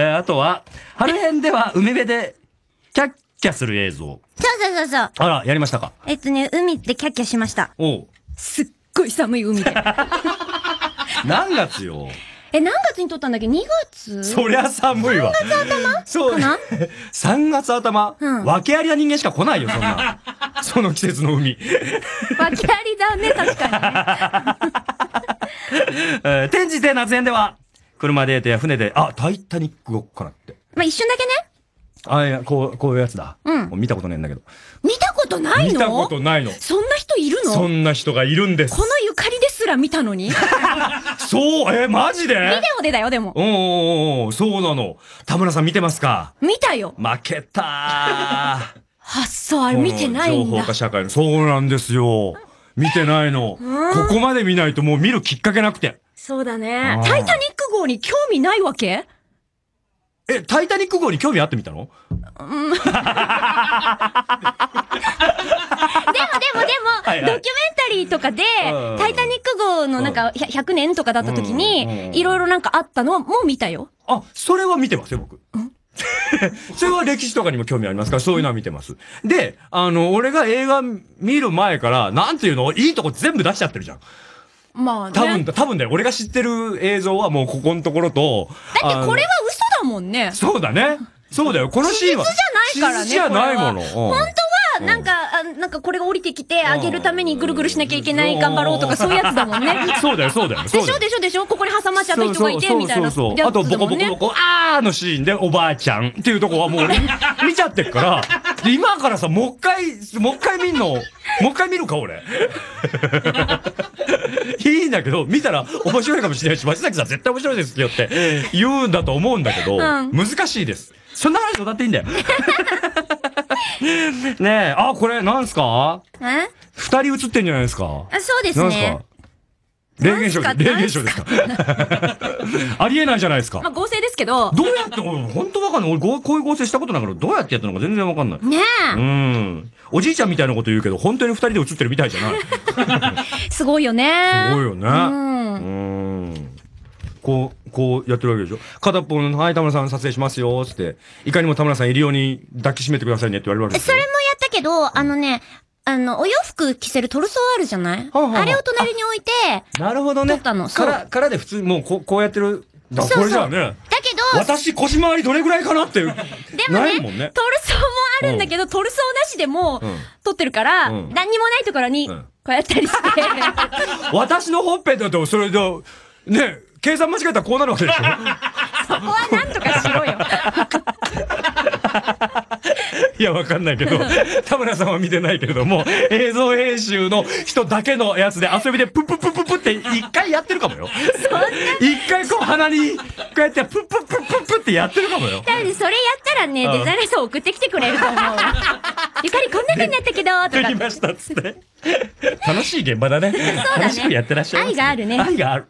えー、あとは、春編では海辺で、キャッキャする映像。そうそうそうそう。あら、やりましたかえっとね、海ってキャッキャしました。おう。すっごい寒い海で。何月よ。え、何月に撮ったんだっけ ?2 月そりゃ寒いわ。3月頭そう。かな ?3 月頭、うん、訳ありな人間しか来ないよ、そんな。その季節の海。訳ありだね、確かに、ね。えー、展示で夏編では、車でや船で、あ、タイタニックごかなって。まあ、一瞬だけね。あ、いや、こう、こういうやつだ。うん。う見たことないんだけど。見たことないの見たことないの。そんな人いるのそんな人がいるんです。このゆかりですら見たのに。そう、えマジでビデオでだよ、でも。おーおーそうなの。田村さん見てますか見たよ。負けたー。発想あれ見てないんだ。情報化社会の。そうなんですよ。見てないの。ここまで見ないともう見るきっかけなくて。そうだね。タイタニック号に興味ないわけえ、タイタニック号に興味あってみたの でもでもでも、はいはいドキュメンタリーとかで、うんタイタニック号のなんか100年とかだった時に、いろいろなんかあったのも見たよ。あ、それは見てますよ、僕。それは歴史とかにも興味ありますから、そういうのは見てます。で、あの、俺が映画見る前から、なんていうのいいとこ全部出しちゃってるじゃん。まあ、ね、多分、多分だよ。俺が知ってる映像はもうここのところと。だってこれは嘘だもんね。そうだね。そうだよ。このシーンは。実じゃないからね。実じゃないもの。本当は、なんか、あなんかこれが降りてきて、あげるためにぐるぐるしなきゃいけない、頑張ろうとか、そういうやつだもんね。そうだよ、そうだよ。でしょ、でしょ、でしょ、ここに挟まっちゃった人がいて、みたいな。そうそうそうあと、ボコボコボコ、あーのシーンで、おばあちゃんっていうとこはもう、見ちゃってるから、今からさ、もう一回、もう一回見んの。もう一回見るか俺 いいんだけど見たら面白いかもしれないし松崎さん絶対面白いですよって言うんだと思うんだけど、うん、難しいですそんな話歌っていいんだよ ねえあこれなんすかえ二人映ってんじゃないですかあそうですね霊現象霊現象ですか ありえないじゃないですか。まあ、合成ですけど。どうやって、本当わかんない。俺、こういう合成したことないから、どうやってやったのか全然わかんない。ねえ。うん。おじいちゃんみたいなこと言うけど、本当に二人で写ってるみたいじゃない。すごいよね。すごいよね。うん。うんこう、こうやってるわけでしょ。片っぽの、はい、田村さん撮影しますよ、つって。いかにも田村さんいるように抱きしめてくださいねって言われるわけですそれもやったけど、あのね、あの、お洋服着せるトルソーあるじゃないはあはあれを隣に置いて、なるほどね。ったのから、からで普通にもうこうこうやってる。だこれじゃあね。だけど、私腰回りどれぐらいかなってでもねトルソーもあるんだけど、トルソーなしでも撮ってるから、何にもないところに、こうやったりして、私のほっぺだと、それで、ね、計算間違えたらこうなるわけでしょ そこはなんとかしろよ。いや、わかんないけど、田村さんは見てないけれども、映像編集の人だけのやつで遊びでプップップッププって一回やってるかもよ。一回こう鼻に、こうやってプップップップップってやってるかもよ。多分それやったらね、デザイナーさん送ってきてくれると思う。ゆかりこんな風になったけど、とか。できましたっつって。楽しい現場だね。楽しくやってらっしゃる。愛があるね。愛がある。